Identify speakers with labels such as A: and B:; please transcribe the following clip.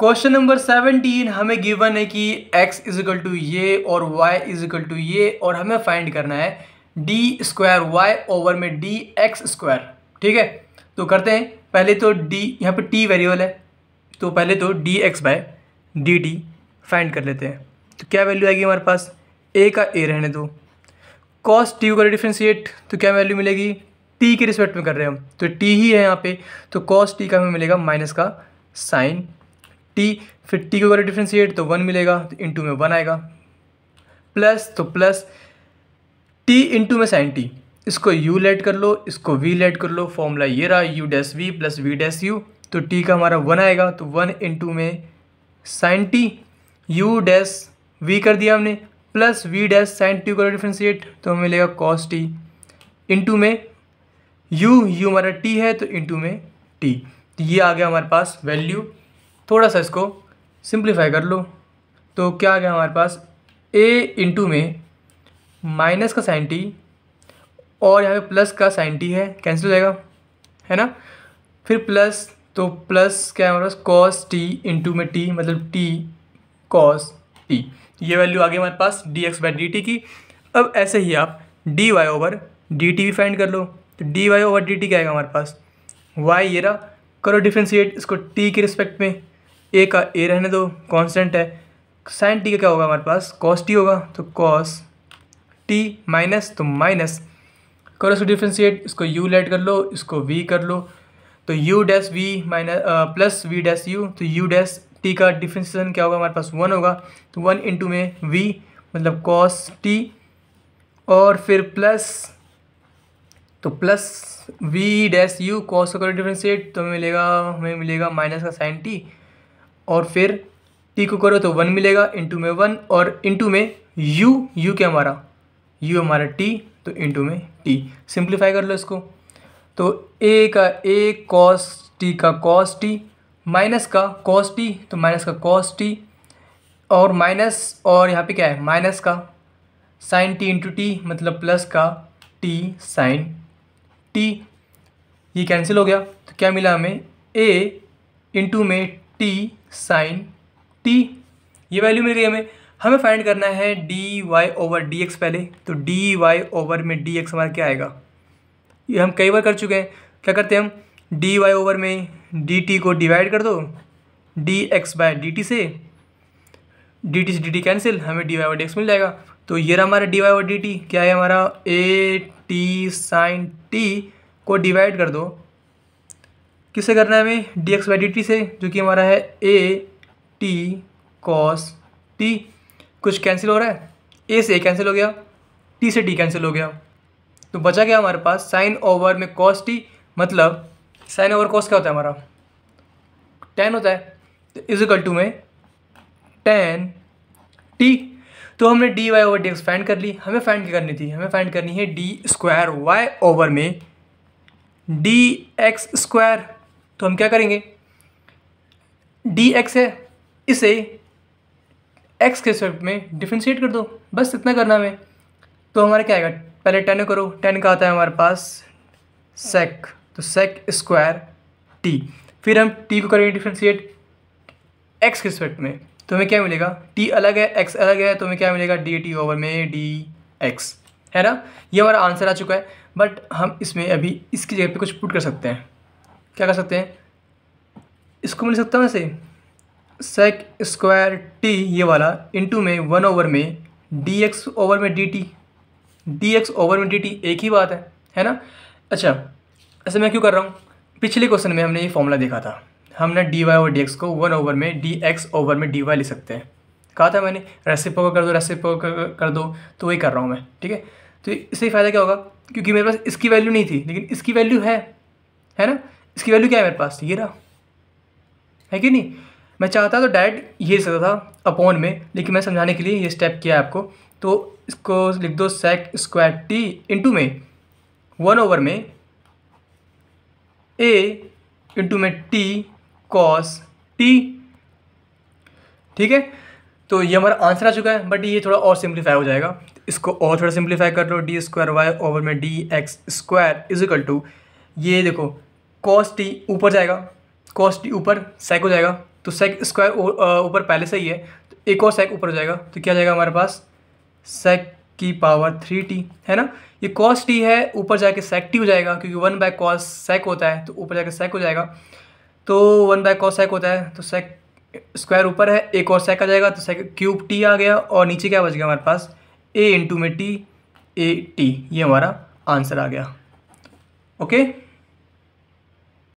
A: question number seventeen हमें given है कि x इजिकल टू ये और y इजिकल टू ये और हमें फाइंड करना है डी स्क्वायर वाई ओवर में डी एक्स स्क्वायर ठीक है तो करते हैं पहले तो डी यहाँ पे टी वेरिएबल है तो पहले तो D x by D T find कर लेते हैं तो क्या वैल्यू आएगी हमारे पास ए का ए रहने दो कॉस टी को डिफ्रेंशिएट तो क्या वैल्यू मिलेगी टी के रिस्पेक्ट में कर रहे हैं हम तो टी ही है यहाँ पे तो कॉस टी का हमें मिलेगा माइनस का साइन टी फिफ्टी को अगर डिफ्रेंशिएट तो वन मिलेगा तो इंटू में वन आएगा प्लस तो प्लस टी इंटू में साइन टी इसको यू लेट कर लो इसको वी लेट कर लो फॉर्मूला ये रहा U dash V plus V dash U तो टी का हमारा वन आएगा तो वन इंटू में sine T U dash V कर दिया हमने plus V dash sine T को डिफ्रेंशिएट तो हमें मिलेगा कॉस टी इंटू में यू यू हमारा टी है तो इंटू में टी तो ये आ गया हमारे पास वैल्यू थोड़ा सा इसको सिंप्लीफाई कर लो तो क्या आ गया हमारे पास ए इंटू में माइनस का साइन टी और यहाँ पे प्लस का साइन टी है कैंसिल हो जाएगा है ना फिर प्लस तो प्लस क्या है हमारे पास कॉस टी इंटू में टी मतलब टी कॉस टी ये वैल्यू आ गई हमारे पास D X by D T की अब ऐसे ही आप D Y over D T भी फाइंड कर लो तो D Y over D T क्या आएगा हमारे पास वाई ये रहा करो डिफ्रेंशिएट इसको टी के रिस्पेक्ट में ए का ए रहने दो कांस्टेंट है साइन टी का क्या होगा हमारे पास कॉस टी होगा तो कॉस टी माइनस तो माइनस करो इसको डिफ्रेंशिएट इसको यू लेट कर लो इसको वी कर लो तो U dash V minus plus V dash U तो यू डैस टी का डिफ्रेंशिएशन क्या होगा हमारे पास वन होगा तो वन इंटू में वी मतलब कॉस टी और फिर प्लस तो plus V dash U cos का करो डिफ्रेंशिएट तो हमें मिलेगा हमें मिलेगा माइनस का साइन टी और फिर टी को करो तो वन मिलेगा इंटू में वन और इंटू में यू यू क्या हमारा यू हमारा टी तो इंटू में टी सिंप्लीफाई कर लो इसको तो ए का ए कॉस टी का कॉस टी माइनस का कॉस टी तो माइनस का कॉस टी और माइनस और यहाँ पे क्या है माइनस का साइन टी इंटू टी मतलब प्लस का टी साइन टी ये कैंसिल हो गया तो क्या मिला हमें ए इंटू में टी साइन टी ये वैल्यू मिल गई हमें हमें फाइंड करना है d Y over d x पहले तो डी वाई ओवर में डी एक्स हमारा क्या आएगा ये हम कई बार कर चुके हैं क्या करते हैं हम डी वाई ओवर में डी टी को डिवाइड कर दो d x by D t से डी टी से डी टी कैंसिल हमें d Y over d x मिल जाएगा तो ये रहा हमारा d Y over D T क्या है हमारा ए टी साइन टी को डिवाइड कर दो किससे करना है हमें d x y d t से जो कि हमारा है ए टी कॉस टी कुछ कैंसिल हो रहा है ए से ए कैंसिल हो गया टी से टी कैंसिल हो गया तो बचा गया हमारे पास साइन ओवर में कॉस टी मतलब साइन ओवर कॉस क्या होता है हमारा टेन होता है तो इज इक्वल टू में टेन टी तो हमने d Y over d x find कर ली हमें फाइंड क्या करनी थी हमें फाइंड करनी है डी स्क्वायर वाई ओवर में डी एक्स स्क्वायर तो हम क्या करेंगे डी एक्स है इसे एक्स के स्वेप में डिफ्रेंशिएट कर दो बस इतना करना हमें तो हमारा क्या आएगा पहले टेन करो टेन का आता है हमारे पास सेक तो सेक स्क्वायर टी फिर हम टी को करेंगे डिफ्रेंशिएट एक्स के स्वेप में तो हमें क्या मिलेगा टी अलग है एक्स अलग है तो हमें क्या मिलेगा डी टी ओवर में डी एक्स है ना ये हमारा आंसर आ चुका है बट हम इसमें अभी इसकी जगह पे कुछ पुट कर सकते हैं क्या कर सकते हैं इसको मिल सकता हूँ ऐसे सेक स्क्वायर टी ये वाला इंटू में वन ओवर में डी एक्स ओवर में d t d x over में डी टी एक ही बात है है ना अच्छा ऐसे मैं क्यों कर रहा हूँ पिछले क्वेश्चन में हमने ये फॉर्मूला देखा था हमने डी वाई और डी एक्स को वन ओवर में डी एक्स ओवर में डी वाई लिख सकते हैं कहा था मैंने रेसिपो कर दो रेसिप कर दो तो वही कर रहा हूँ मैं ठीक है तो इससे फ़ायदा क्या होगा क्योंकि मेरे पास इसकी वैल्यू नहीं थी लेकिन इसकी वैल्यू है है ना इसकी वैल्यू क्या है मेरे पास ये रहा है कि नहीं मैं चाहता तो डायरेक्ट ये सकता था अपॉन में लेकिन मैं समझाने के लिए ये स्टेप किया है आपको तो इसको लिख दो सेक स्क्वायर टी इंटू में वन ओवर में ए इंटू में टी कॉस टी ठीक है तो ये हमारा आंसर आ चुका है बट ये थोड़ा और सिंप्लीफाई हो जाएगा इसको और थोड़ा सिंप्लीफाई कर लो डी स्क्वायर वाई ओवर में D x square is equal to ये देखो कॉस टी ऊपर जाएगा कॉस टी ऊपर सेक हो जाएगा तो सेक स्क्वायर ऊपर पहले से ही है तो एक और सेक ऊपर हो जाएगा तो क्या जाएगा हमारे पास सेक की पावर थ्री टी है ना ये कॉस टी है ऊपर जाके सेक टी हो जाएगा क्योंकि वन बाय कॉस सेक होता है तो ऊपर जाके सेक हो जाएगा तो वन बाय कॉस सेक होता है तो सेक स्क्वायर ऊपर है एक और सेक आ जाएगा तो सेक क्यूब टी आ गया और नीचे क्या बच गया हमारे पास ए इंटू में टी ए टी ये हमारा आंसर आ गया ओके